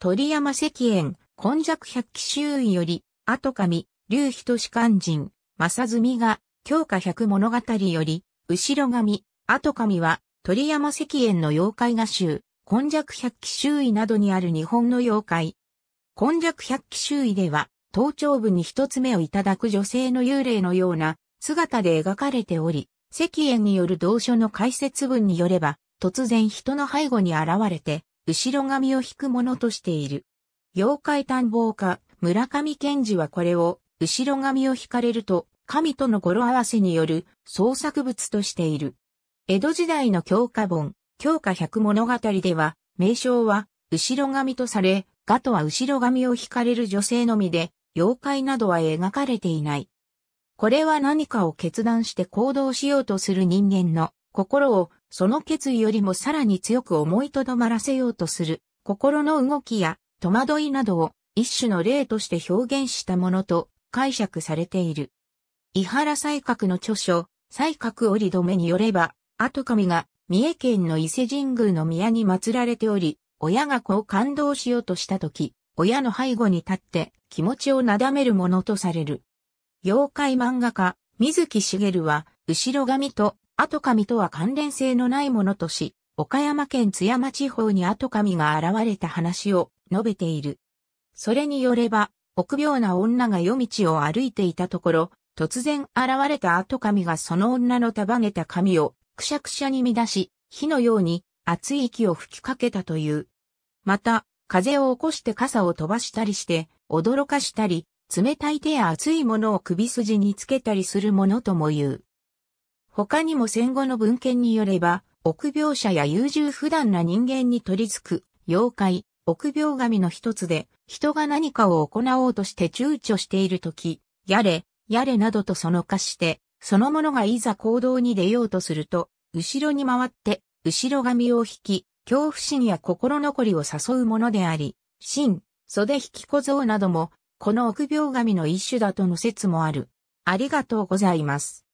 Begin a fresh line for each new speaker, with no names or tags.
鳥山石燕、根弱百鬼周囲より、後上、竜人士官人、正積が、強化百物語より、後ろ後上は、鳥山石燕の妖怪画集、根弱百鬼周囲などにある日本の妖怪。根弱百鬼周囲では、頭頂部に一つ目をいただく女性の幽霊のような姿で描かれており、石燕による同書の解説文によれば、突然人の背後に現れて、後ろ髪を引くものとしている。妖怪探訪家、村上健二はこれを、後ろ髪を引かれると、神との語呂合わせによる創作物としている。江戸時代の教科本、教科百物語では、名称は、後ろ髪とされ、ガとは後ろ髪を引かれる女性のみで、妖怪などは描かれていない。これは何かを決断して行動しようとする人間の心をその決意よりもさらに強く思いとどまらせようとする、心の動きや戸惑いなどを一種の例として表現したものと解釈されている。伊原西閣の著書、西閣折止めによれば、後神が三重県の伊勢神宮の宮に祀られており、親が子を感動しようとした時、親の背後に立って気持ちをなだめるものとされる。妖怪漫画家、水木しげるは、後ろ髪と後神とは関連性のないものとし、岡山県津山地方に後神が現れた話を述べている。それによれば、臆病な女が夜道を歩いていたところ、突然現れた後神がその女の束ねた髪をくしゃくしゃに乱し、火のように熱い息を吹きかけたという。また、風を起こして傘を飛ばしたりして、驚かしたり、冷たい手や熱いものを首筋につけたりするものとも言う。他にも戦後の文献によれば、臆病者や優柔不断な人間に取り付く、妖怪、臆病神の一つで、人が何かを行おうとして躊躇しているとき、やれ、やれなどとその化して、そのものがいざ行動に出ようとすると、後ろに回って、後ろ髪を引き、恐怖心や心残りを誘うものであり、真、袖引き小僧なども、この臆病神の一種だとの説もある。ありがとうございます。